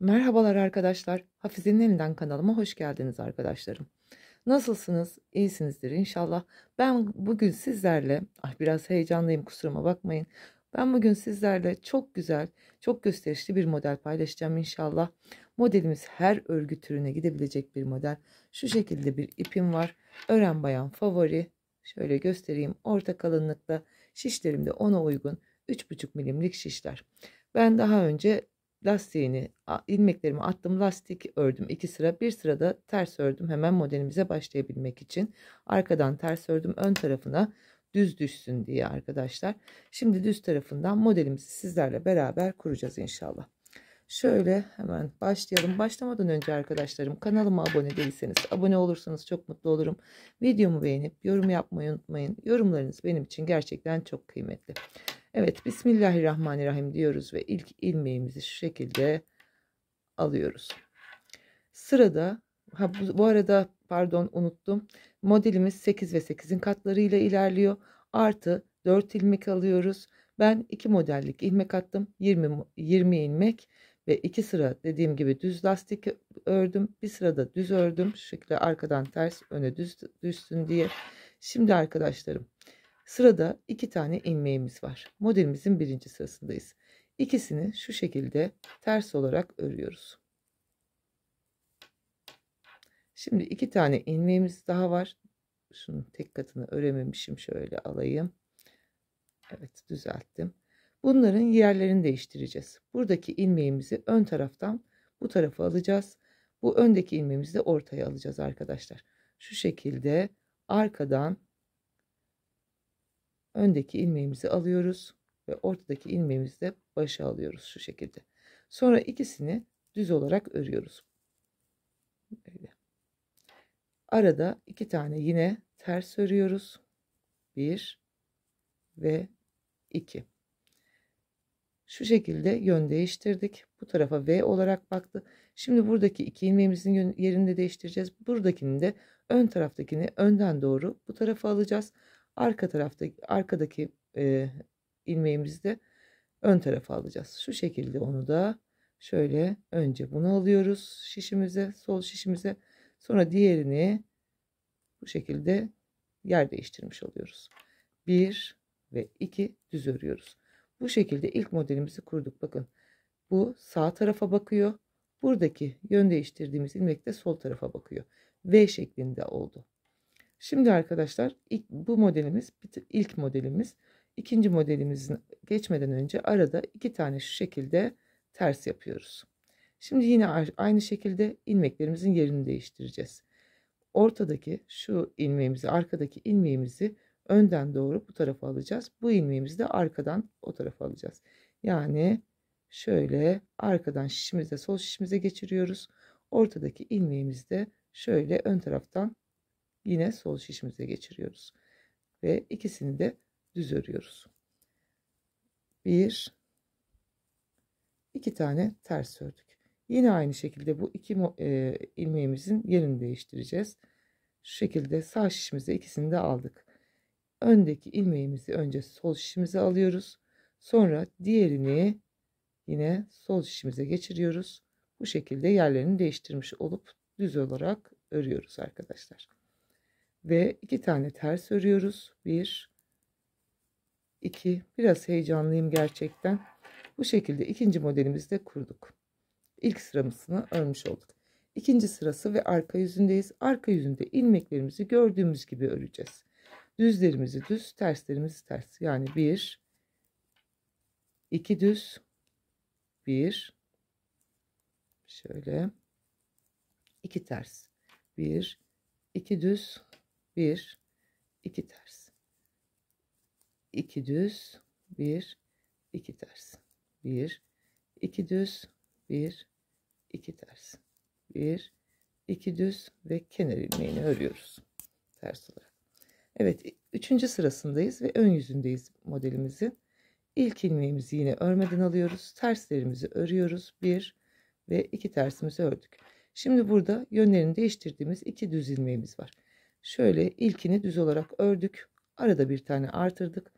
Merhabalar arkadaşlar. Hafize'nin elinden kanalıma hoş geldiniz arkadaşlarım. Nasılsınız? İyisinizdir inşallah. Ben bugün sizlerle, ah biraz heyecanlıyım kusuruma bakmayın. Ben bugün sizlerle çok güzel, çok gösterişli bir model paylaşacağım inşallah. Modelimiz her örgü türüne gidebilecek bir model. Şu şekilde bir ipim var. Ören bayan favori. Şöyle göstereyim. Orta kalınlıkta şişlerim de ona uygun. 3,5 milimlik şişler. Ben daha önce lastiğini ilmeklerimi attım lastik ördüm iki sıra bir sırada ters ördüm hemen modelimize başlayabilmek için arkadan ters ördüm ön tarafına düz düşsün diye arkadaşlar şimdi düz tarafından modelimizi sizlerle beraber kuracağız inşallah şöyle hemen başlayalım başlamadan önce arkadaşlarım kanalıma abone değilseniz abone olursanız çok mutlu olurum videomu beğenip yorum yapmayı unutmayın yorumlarınız benim için gerçekten çok kıymetli Evet Bismillahirrahmanirrahim diyoruz ve ilk ilmeğimizi şu şekilde alıyoruz. Sırada ha, bu, bu arada pardon unuttum. Modelimiz 8 ve 8'in katları ile ilerliyor. Artı 4 ilmek alıyoruz. Ben 2 modellik ilmek attım. 20 20 ilmek ve 2 sıra dediğim gibi düz lastik ördüm. Bir sırada düz ördüm. Şu şekilde arkadan ters öne düz düşsün diye. Şimdi arkadaşlarım Sırada iki tane ilmeğimiz var. Modelimizin birinci sırasındayız. İkisini şu şekilde ters olarak örüyoruz. Şimdi iki tane ilmeğimiz daha var. Şunun tek katını örememişim. Şöyle alayım. Evet düzelttim. Bunların yerlerini değiştireceğiz. Buradaki ilmeğimizi ön taraftan bu tarafa alacağız. Bu öndeki ilmeğimizi de ortaya alacağız arkadaşlar. Şu şekilde arkadan öndeki ilmeğimizi alıyoruz ve ortadaki ilmeğimizi de başa alıyoruz şu şekilde. Sonra ikisini düz olarak örüyoruz. Böyle. Arada iki tane yine ters örüyoruz. Bir ve iki. Şu şekilde yön değiştirdik. Bu tarafa V olarak baktı. Şimdi buradaki iki ilmeğimizin yerini de değiştireceğiz. Buradakini de ön taraftakini önden doğru bu tarafa alacağız. Arka tarafta arkadaki e, ilmeğimizi de ön tarafa alacağız. Şu şekilde onu da şöyle önce bunu alıyoruz şişimize, sol şişimize. Sonra diğerini bu şekilde yer değiştirmiş oluyoruz. 1 ve 2 düz örüyoruz. Bu şekilde ilk modelimizi kurduk. Bakın bu sağ tarafa bakıyor. Buradaki yön değiştirdiğimiz ilmek de sol tarafa bakıyor. V şeklinde oldu. Şimdi arkadaşlar ilk, bu modelimiz ilk modelimiz. İkinci modelimizin geçmeden önce arada iki tane şu şekilde ters yapıyoruz. Şimdi yine aynı şekilde ilmeklerimizin yerini değiştireceğiz. Ortadaki şu ilmeğimizi, arkadaki ilmeğimizi önden doğru bu tarafa alacağız. Bu ilmeğimizi de arkadan o tarafa alacağız. Yani şöyle arkadan şişimize sol şişimize geçiriyoruz. Ortadaki ilmeğimizi de şöyle ön taraftan Yine sol şişimize geçiriyoruz. Ve ikisini de düz örüyoruz. Bir, iki tane ters ördük. Yine aynı şekilde bu iki e, ilmeğimizin yerini değiştireceğiz. Şu şekilde sağ şişimize ikisini de aldık. Öndeki ilmeğimizi önce sol şişimize alıyoruz. Sonra diğerini yine sol şişimize geçiriyoruz. Bu şekilde yerlerini değiştirmiş olup düz olarak örüyoruz arkadaşlar ve iki tane ters örüyoruz. Bir, iki. Biraz heyecanlıyım gerçekten. Bu şekilde ikinci modelimizi de kurduk. İlk sıramızını örmüş olduk. İkinci sırası ve arka yüzündeyiz. Arka yüzünde ilmeklerimizi gördüğümüz gibi öreceğiz. Düzlerimizi düz, terslerimizi ters. Yani bir, iki düz, bir, şöyle, iki ters, bir, iki düz, 1 2 ters 2 düz 1 2 ters 1 2 düz 1 2 ters 1 2 düz ve kenar ilmeğini örüyoruz ters olarak. Evet üçüncü sırasındayız ve ön yüzündeyiz modelimizi. İlk ilmeğimizi yine örmeden alıyoruz. Terslerimizi örüyoruz. 1 ve 2 tersimizi ördük. Şimdi burada yönlerini değiştirdiğimiz iki düz ilmeğimiz var. Şöyle ilkini düz olarak ördük. Arada bir tane artırdık.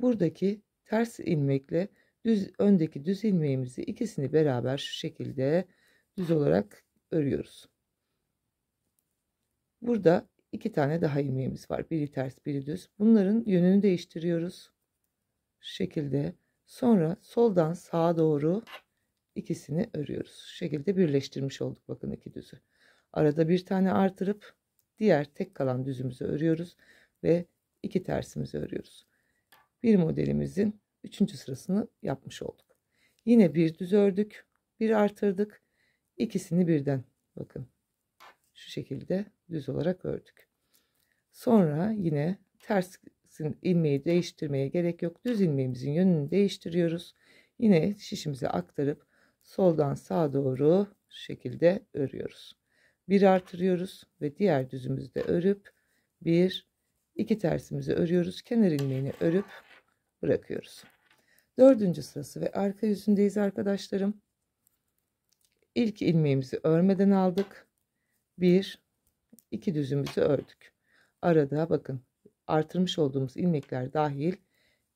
Buradaki ters ilmekle düz öndeki düz ilmeğimizi ikisini beraber şu şekilde düz olarak örüyoruz. Burada iki tane daha ilmeğimiz var. Biri ters, biri düz. Bunların yönünü değiştiriyoruz. Şu şekilde. Sonra soldan sağa doğru ikisini örüyoruz. Şu şekilde birleştirmiş olduk bakın iki düzü. Arada bir tane artırıp diğer tek kalan düzümüzü örüyoruz ve iki tersimizi örüyoruz. Bir modelimizin üçüncü sırasını yapmış olduk. Yine bir düz ördük, bir artırdık. ikisini birden bakın şu şekilde düz olarak ördük. Sonra yine tersin ilmeği değiştirmeye gerek yok. Düz ilmeğimizin yönünü değiştiriyoruz. Yine şişimize aktarıp soldan sağa doğru şekilde örüyoruz. 1 artırıyoruz ve diğer düzümüzde örüp 1 2 tersimizi örüyoruz. Kenar ilmeğini örüp bırakıyoruz. Dördüncü sırası ve arka yüzündeyiz arkadaşlarım. İlk ilmeğimizi örmeden aldık. 1 2 düzümüzü ördük. Arada bakın artırmış olduğumuz ilmekler dahil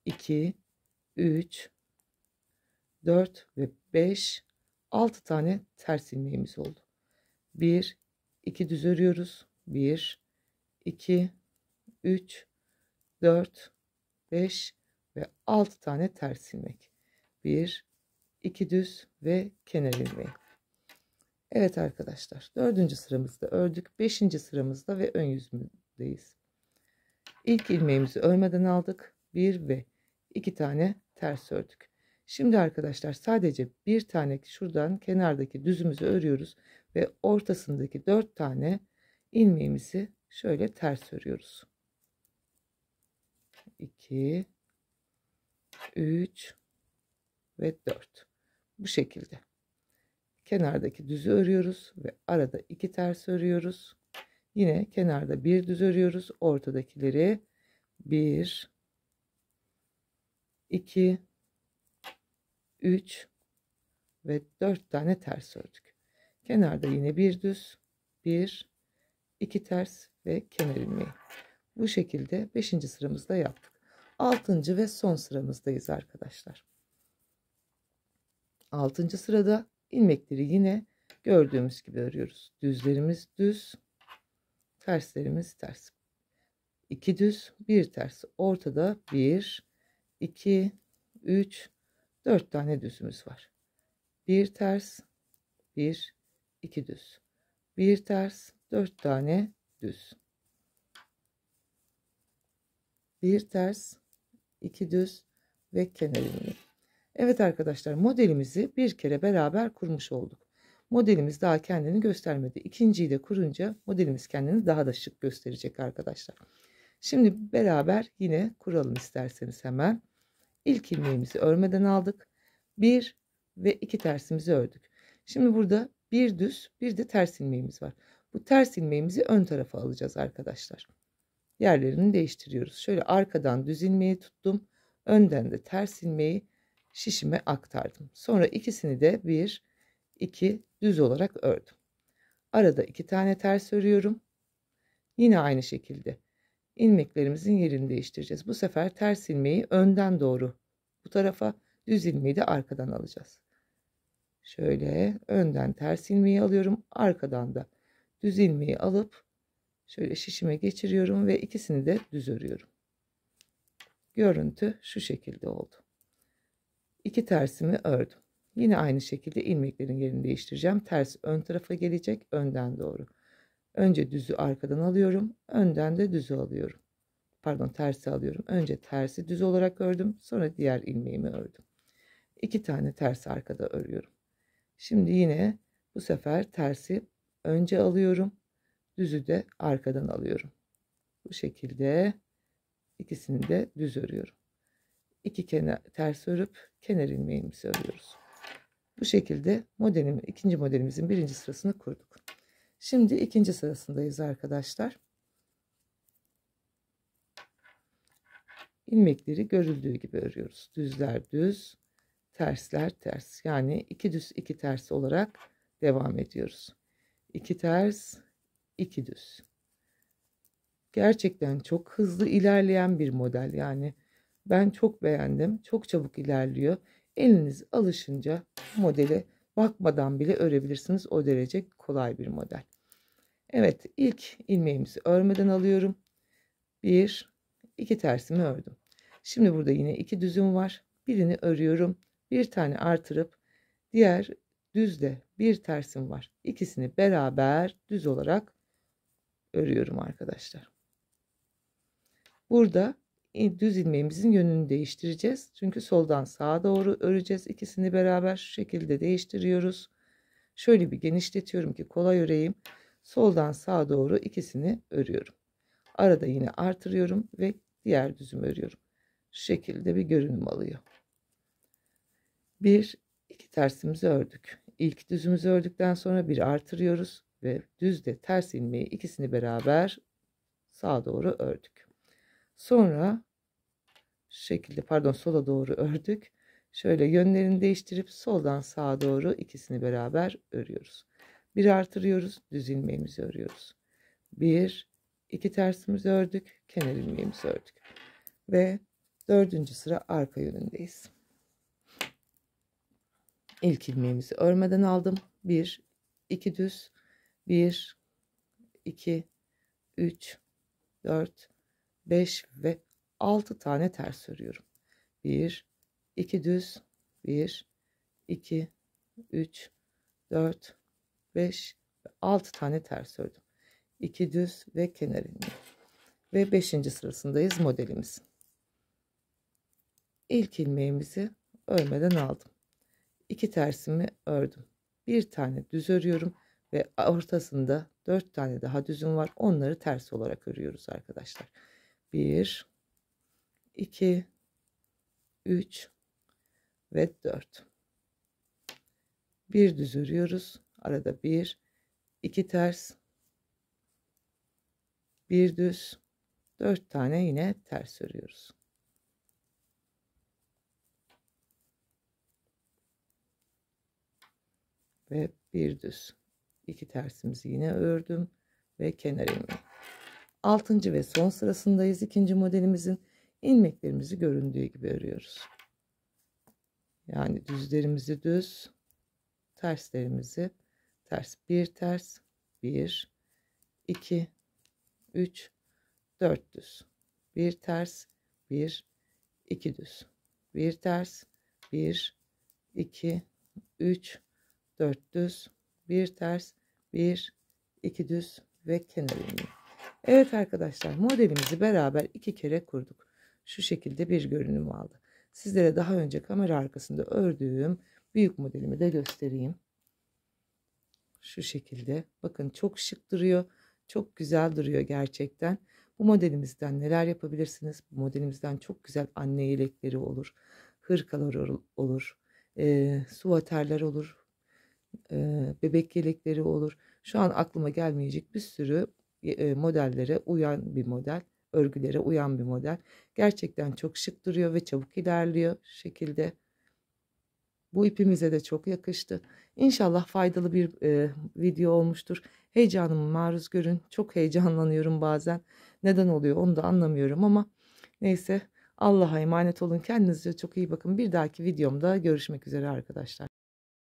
2 3 4 ve 5 6 tane ters ilmeğimiz oldu. 1 2 düz örüyoruz. 1 2 3 4 5 ve 6 tane ters ilmek. 1 2 düz ve kenar ilmeği. Evet arkadaşlar dördüncü sıramızda ördük. Beşinci sıramızda ve ön yüzümüzdeyiz. İlk ilmeğimizi örmeden aldık. Bir ve iki tane ters ördük. Şimdi arkadaşlar sadece bir tane şuradan kenardaki düzümüzü örüyoruz ve ortasındaki 4 tane ilmeğimizi şöyle ters örüyoruz. 2 3 ve 4. Bu şekilde. Kenardaki düzü örüyoruz ve arada iki ters örüyoruz. Yine kenarda bir düz örüyoruz. Ortadakileri 1 2 3 ve 4 tane ters ördük kenarda yine bir düz bir iki ters ve kenar ilmeği bu şekilde 5. sıramızda yaptık 6. ve son sıramızdayız arkadaşlar 6. sırada ilmekleri yine gördüğümüz gibi örüyoruz düzlerimiz düz terslerimiz ters 2 düz bir ters ortada 1 2 3 4 tane düzümüz var bir ters bir 2 düz. Bir ters 4 tane düz. Bir ters 2 düz ve kenarını. Evet arkadaşlar modelimizi bir kere beraber kurmuş olduk. Modelimiz daha kendini göstermedi. İkinciyi de kurunca modelimiz kendini daha da şık gösterecek arkadaşlar. Şimdi beraber yine kuralım isterseniz hemen. İlk ilmeğimizi örmeden aldık. Bir ve iki tersimizi ördük. Şimdi burada bir düz bir de ters ilmeğimiz var. Bu ters ilmeğimizi ön tarafa alacağız arkadaşlar. Yerlerini değiştiriyoruz. Şöyle arkadan düz ilmeği tuttum. Önden de ters ilmeği şişime aktardım. Sonra ikisini de bir, iki düz olarak ördüm. Arada iki tane ters örüyorum. Yine aynı şekilde ilmeklerimizin yerini değiştireceğiz. Bu sefer ters ilmeği önden doğru bu tarafa, düz ilmeği de arkadan alacağız. Şöyle önden ters ilmeği alıyorum. Arkadan da düz ilmeği alıp şöyle şişime geçiriyorum ve ikisini de düz örüyorum. Görüntü şu şekilde oldu. İki tersimi ördüm. Yine aynı şekilde ilmeklerin yerini değiştireceğim. Ters ön tarafa gelecek önden doğru. Önce düzü arkadan alıyorum. Önden de düzü alıyorum. Pardon tersi alıyorum. Önce tersi düz olarak ördüm. Sonra diğer ilmeğimi ördüm. İki tane ters arkada örüyorum. Şimdi yine bu sefer tersi önce alıyorum. Düzü de arkadan alıyorum. Bu şekilde ikisini de düz örüyorum. İki kenar ters örüp kenar ilmeğimizi örüyoruz. Bu şekilde modelim, ikinci modelimizin birinci sırasını kurduk. Şimdi ikinci sırasındayız arkadaşlar. ilmekleri görüldüğü gibi örüyoruz. Düzler düz, tersler ters. Yani iki düz iki ters olarak devam ediyoruz. İki ters iki düz. Gerçekten çok hızlı ilerleyen bir model yani. Ben çok beğendim. Çok çabuk ilerliyor. Eliniz alışınca modele bakmadan bile örebilirsiniz. O derece kolay bir model. Evet ilk ilmeğimizi örmeden alıyorum. Bir, iki tersimi ördüm. Şimdi burada yine iki düzüm var. Birini örüyorum bir tane artırıp diğer düzde bir tersim var. İkisini beraber düz olarak örüyorum arkadaşlar. Burada düz ilmeğimizin yönünü değiştireceğiz. Çünkü soldan sağa doğru öreceğiz. İkisini beraber şu şekilde değiştiriyoruz. Şöyle bir genişletiyorum ki kolay öreyim. Soldan sağa doğru ikisini örüyorum. Arada yine artırıyorum ve diğer düzümü örüyorum. Şu şekilde bir görünüm alıyor. Bir, iki tersimizi ördük. İlk düzümüzü ördükten sonra bir artırıyoruz ve düzde ters ilmeği ikisini beraber sağa doğru ördük. Sonra şu şekilde pardon sola doğru ördük. Şöyle yönlerini değiştirip soldan sağa doğru ikisini beraber örüyoruz. Bir artırıyoruz, düz ilmeğimizi örüyoruz. Bir, iki tersimizi ördük, kenar ilmeğimizi ördük. Ve dördüncü sıra arka yönündeyiz ilk ilmeğimizi örmeden aldım. 1 2 düz 1 2 3 4 5 ve 6 tane ters örüyorum. 1 2 düz 1 2 3 4 5 ve 6 tane ters ördüm. 2 düz ve kenar ilmeği. Ve 5. sırasındayız modelimiz. İlk ilmeğimizi örmeden aldım iki tersimi ördüm. Bir tane düz örüyorum ve ortasında dört tane daha düzüm var. Onları ters olarak örüyoruz arkadaşlar. Bir, iki, üç ve dört. Bir düz örüyoruz. Arada bir, iki ters, bir düz, dört tane yine ters örüyoruz. ve bir düz iki tersimizi yine ördüm ve kenar ilmeği altıncı ve son sırasındayız ikinci modelimizin ilmeklerimizi göründüğü gibi örüyoruz yani düzlerimizi düz terslerimizi ters bir ters bir iki üç dört düz bir ters bir iki düz bir ters bir iki üç 4 düz, 1 ters, 1, 2 düz ve kenar ilmeği. Evet arkadaşlar modelimizi beraber iki kere kurduk. Şu şekilde bir görünüm aldı. Sizlere daha önce kamera arkasında ördüğüm büyük modelimi de göstereyim. Şu şekilde. Bakın çok şık duruyor. Çok güzel duruyor gerçekten. Bu modelimizden neler yapabilirsiniz? Bu modelimizden çok güzel anne yelekleri olur. Hırkalar olur. E, suvaterler olur bebek yelekleri olur. Şu an aklıma gelmeyecek bir sürü modellere uyan bir model, örgülere uyan bir model. Gerçekten çok şık duruyor ve çabuk ilerliyor şekilde. Bu ipimize de çok yakıştı. İnşallah faydalı bir e, video olmuştur. Heyecanımı maruz görün. Çok heyecanlanıyorum bazen. Neden oluyor onu da anlamıyorum ama neyse Allah'a emanet olun. Kendinize çok iyi bakın. Bir dahaki videomda görüşmek üzere arkadaşlar.